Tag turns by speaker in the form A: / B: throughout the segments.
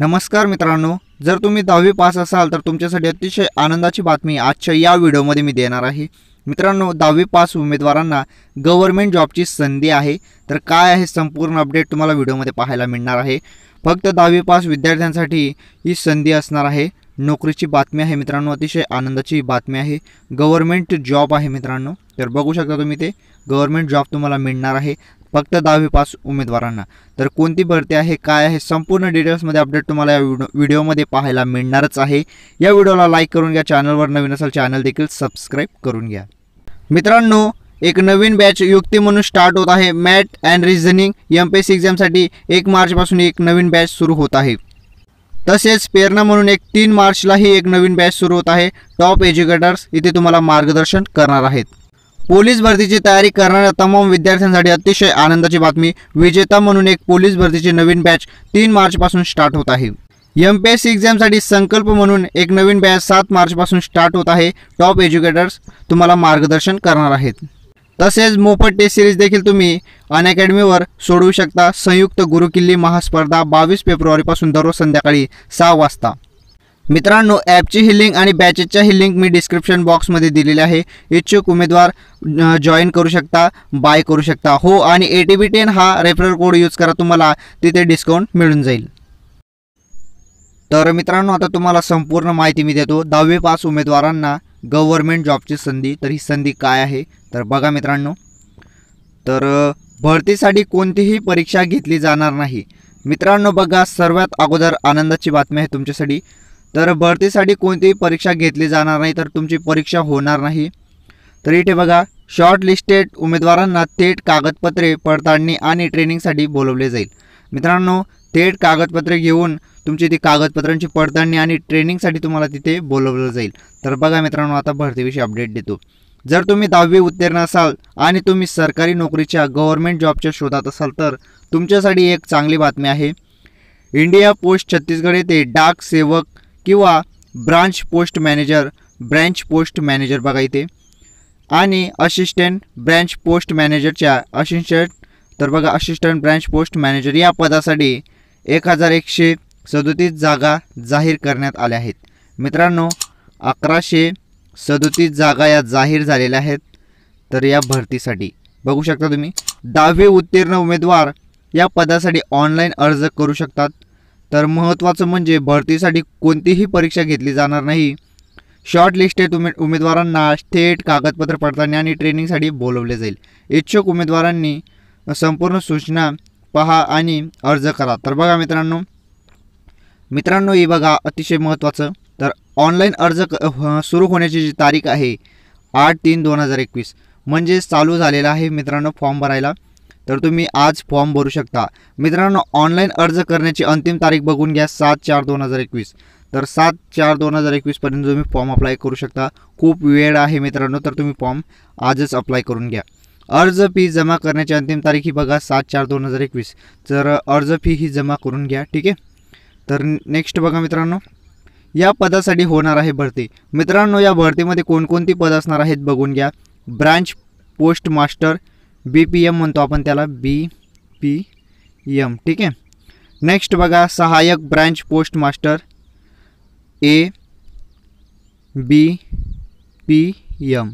A: नमस्कार मित्रांनो जर तुम्ही दहावी पास असाल तर तुमच्यासाठी अतिशय आनंदाची बातमी आजच्या या व्हिडिओमध्ये मी देणार आहे मित्रांनो दहावी पास उमेदवारांना गव्हर्मेंट जॉबची संधी आहे तर काय आहे संपूर्ण अपडेट तुम्हाला व्हिडिओमध्ये पाहायला मिळणार आहे फक्त दहावी पास विद्यार्थ्यांसाठी ही संधी असणार आहे नोकरीची बातमी आहे मित्रांनो अतिशय आनंदाची बातमी आहे गव्हर्मेंट जॉब आहे मित्रांनो तर बघू शकता तुम्ही ते गव्हर्नमेंट जॉब तुम्हाला मिळणार आहे फक्त दहावी पास उमेदवारांना तर कोणती भरती आहे काय आहे संपूर्ण डिटेल्समध्ये अपडेट तुम्हाला या व्हिडिओ व्हिडिओमध्ये पाहायला मिळणारच आहे या व्हिडिओला लाईक करून घ्या चॅनलवर नवीन असेल चॅनल देखील सबस्क्राईब करून घ्या मित्रांनो एक नवीन बॅच युक्ती म्हणून स्टार्ट होत आहे math and reasoning M P S एक्झामसाठी एक मार्चपासून एक नवीन बॅच सुरू होत आहे तसेच पेरणा म्हणून एक तीन मार्चलाही एक नवीन बॅच सुरू होत आहे टॉप एज्युकेटर्स इथे तुम्हाला मार्गदर्शन करणार आहेत पोलीस भरतीची तयारी करणाऱ्या तमाम विद्यार्थ्यांसाठी अतिशय आनंदाची बातमी विजेता म्हणून एक पोलीस भरतीची नवीन बॅच तीन मार्चपासून स्टार्ट होत आहे एम पी एस सी एक्झामसाठी संकल्प म्हणून एक नवीन बॅच सात मार्चपासून स्टार्ट होत आहे टॉप एज्युकेटर्स तुम्हाला मार्गदर्शन करणार आहेत तसेच मोफत टेस्ट सिरीज देखील तुम्ही अनअकॅडमीवर सोडवू शकता संयुक्त गुरुकिल्ली महास्पर्धा बावीस फेब्रुवारीपासून दररोज संध्याकाळी सहा वाजता मित्रांनो ॲपची लिंक आणि बॅचेसच्या ही लिंक मी डिस्क्रिप्शन बॉक्समध्ये दिलेली आहे इच्छुक उमेदवार जॉईन करू शकता बाय करू शकता हो आणि ए टी बी टेन हा रेफरल कोड यूज करा तुम्हाला तिथे डिस्काउंट मिळून जाईल तर मित्रांनो आता तुम्हाला संपूर्ण माहिती मी देतो दहावी पास उमेदवारांना गव्हर्मेंट जॉबची संधी तर ही संधी काय आहे तर बघा मित्रांनो तर भरतीसाठी कोणतीही परीक्षा घेतली जाणार नाही मित्रांनो बघा सर्वात अगोदर आनंदाची बातमी आहे तुमच्यासाठी तर भरतीसाठी कोणतीही परीक्षा घेतली जाणार नाही तर तुमची परीक्षा होणार नाही तर इथे बघा शॉर्ट लिस्टेड उमेदवारांना थेट कागदपत्रे पडताळणी आणि ट्रेनिंगसाठी बोलवले जाईल मित्रांनो थेट कागदपत्रे घेऊन तुमची ती कागदपत्रांची पडताळणी आणि ट्रेनिंगसाठी तुम्हाला तिथे बोलवलं जाईल तर बघा मित्रांनो आता भरतीविषयी अपडेट देतो जर तुम्ही दहावी उत्तीर्ण असाल आणि तुम्ही सरकारी नोकरीच्या गव्हर्मेंट जॉबच्या शोधात असाल तर तुमच्यासाठी एक चांगली बातमी आहे इंडिया पोस्ट छत्तीसगड येथे डाक सेवक किंवा branch post manager branch post manager बघा इथे आणि असिस्टंट ब्रँच पोस्ट मॅनेजरच्या असिस्टंट तर बघा असिस्टंट ब्रँच पोस्ट मॅनेजर या पदासाठी एक हजार एकशे सदोतीस जागा जाहीर करण्यात आल्या आहेत मित्रांनो अकराशे सदोतीस जागा या जाहीर झालेल्या आहेत तर या भरतीसाठी बघू शकता तुम्ही दहावी उत्तीर्ण उमेदवार या पदासाठी ऑनलाईन अर्ज करू शकतात तर महत्त्वाचं म्हणजे भरतीसाठी कोणतीही परीक्षा घेतली जाणार नाही शॉर्टलिस्टेड उमे उमेदवारांना थेट कागदपत्र पडताळणी आणि ट्रेनिंगसाठी बोलवले जाईल इच्छुक उमेदवारांनी संपूर्ण सूचना पहा आणि अर्ज करा तर बघा मित्रांनो मित्रांनो हे बघा अतिशय महत्त्वाचं तर ऑनलाईन अर्ज क सुरू होण्याची जी तारीख आहे आठ तीन दोन हजार एकवीस म्हणजेच चालू झालेला आहे मित्रांनो फॉर्म भरायला तर तुम्ही आज फॉर्म भरू शकता मित्रांनो ऑनलाईन अर्ज करण्याची अंतिम तारीख बघून घ्या सात चार दोन हजार एकवीस तर सात चार दोन हजार एकवीसपर्यंत तुम्ही फॉर्म अप्लाय करू शकता खूप वेळ आहे मित्रांनो तर तुम्ही फॉर्म आजच अप्लाय करून घ्या अर्ज फी जमा करण्याची अंतिम तारीख ही बघा सात चार दोन हजार एकवीस तर अर्ज फी ही जमा करून घ्या ठीक आहे तर नेक्स्ट बघा मित्रांनो या पदासाठी होणार आहे भरती मित्रांनो या भरतीमध्ये कोणकोणती पदं असणार आहेत बघून घ्या branch post master B P M म्हणतो आपण त्याला बी पी एम ठीक आहे नेक्स्ट बघा सहाय्यक branch post master A B P M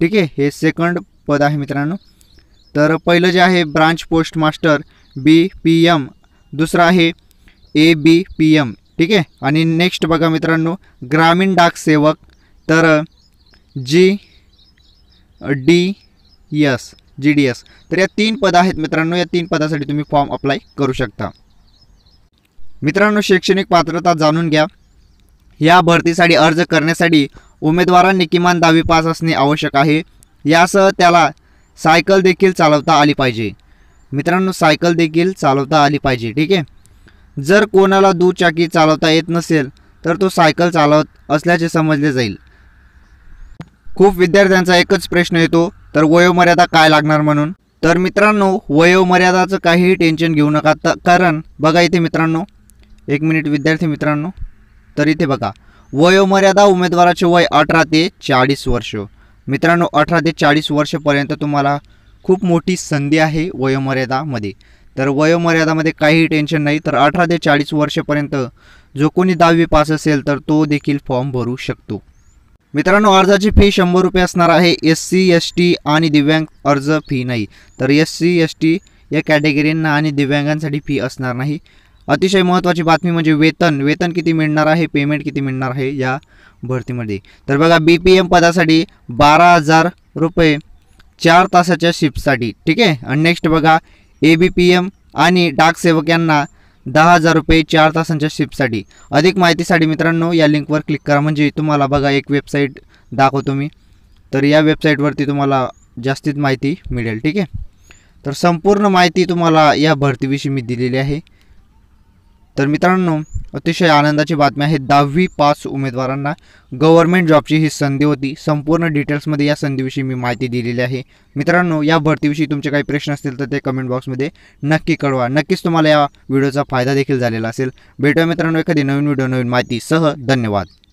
A: ठीक आहे हे सेकंड पद आहे मित्रांनो तर पहिलं जे आहे branch post master B P M दुसरं आहे ए बी पी एम ठीक आहे आणि नेक्स्ट बघा मित्रांनो ग्रामीण डाकसेवक तर G D S G D S तर या तीन पद आहेत मित्रांनो या तीन पदासाठी तुम्ही फॉर्म अप्लाय करू शकता मित्रांनो शैक्षणिक पात्रता जाणून घ्या या भरतीसाठी अर्ज करण्यासाठी उमेदवारांनी किमान दहावी पास असणे आवश्यक आहे यासह त्याला सायकल देखील चालवता आली पाहिजे मित्रांनो सायकल देखील चालवता आली पाहिजे ठीक आहे जर कोणाला दुचाकी चालवता येत नसेल तर तो सायकल चालवत असल्याचे समजले जाईल खूप विद्यार्थ्यांचा एकच प्रश्न येतो तर वयोमर्यादा काय लागणार म्हणून तर मित्रांनो वयोमर्यादाचं काहीही टेन्शन घेऊ नका कारण बघा इथे मित्रांनो एक मिनिट विद्यार्थी मित्रांनो तर इथे बघा वयोमर्यादा उमेदवाराचे वय अठरा ते चाळीस वर्ष मित्रांनो अठरा ते चाळीस वर्षपर्यंत तुम्हाला खूप मोठी संधी आहे वयोमर्यादामध्ये तर वयोमर्यादामध्ये काहीही टेन्शन नाही तर अठरा ते चाळीस वर्षपर्यंत जो कोणी दहावी पास असेल तर तो देखील फॉर्म भरू शकतो मित्रांनो अर्जाची फी शंभर रुपये असणार आहे एस सी एस टी आणि दिव्यांग अर्ज फी नाही तर एस सी एस टी या कॅटेगरींना आणि दिव्यांगांसाठी फी असणार नाही अतिशय महत्त्वाची बातमी म्हणजे वेतन वेतन किती मिळणार आहे पेमेंट किती मिळणार आहे या भरतीमध्ये तर बघा बी पी एम पदासाठी बारा हजार रुपये चार तासाच्या शिफ्टसाठी ठीक आहे आणि नेक्स्ट बघा ए बी पी एम आणि डाकसेवक यांना दहा हजार रुपये चार तासांच्या शिपसाठी अधिक माहितीसाठी मित्रांनो या लिंकवर क्लिक करा म्हणजे तुम्हाला बघा एक वेबसाईट दाखवतो मी तर या वेबसाईटवरती तुम्हाला जास्तीत माहिती मिळेल ठीक आहे तर संपूर्ण माहिती तुम्हाला या भरतीविषयी मी दिलेली आहे तर मित्रांनो अतिशय आनंदाची बातमी आहे दहावी पास उमेदवारांना गव्हर्मेंट जॉबची ही संधी होती संपूर्ण डिटेल्समध्ये या संधीविषयी मी माहिती दिलेली आहे मित्रांनो या भरतीविषयी तुमचे काही प्रश्न असतील तर ते कमेंट बॉक्समध्ये नक्की कळवा नक्कीच तुम्हाला या व्हिडिओचा फायदा देखील झालेला असेल भेटूया मित्रांनो एखादी नवीन व्हिडिओ नवीन माहितीसह धन्यवाद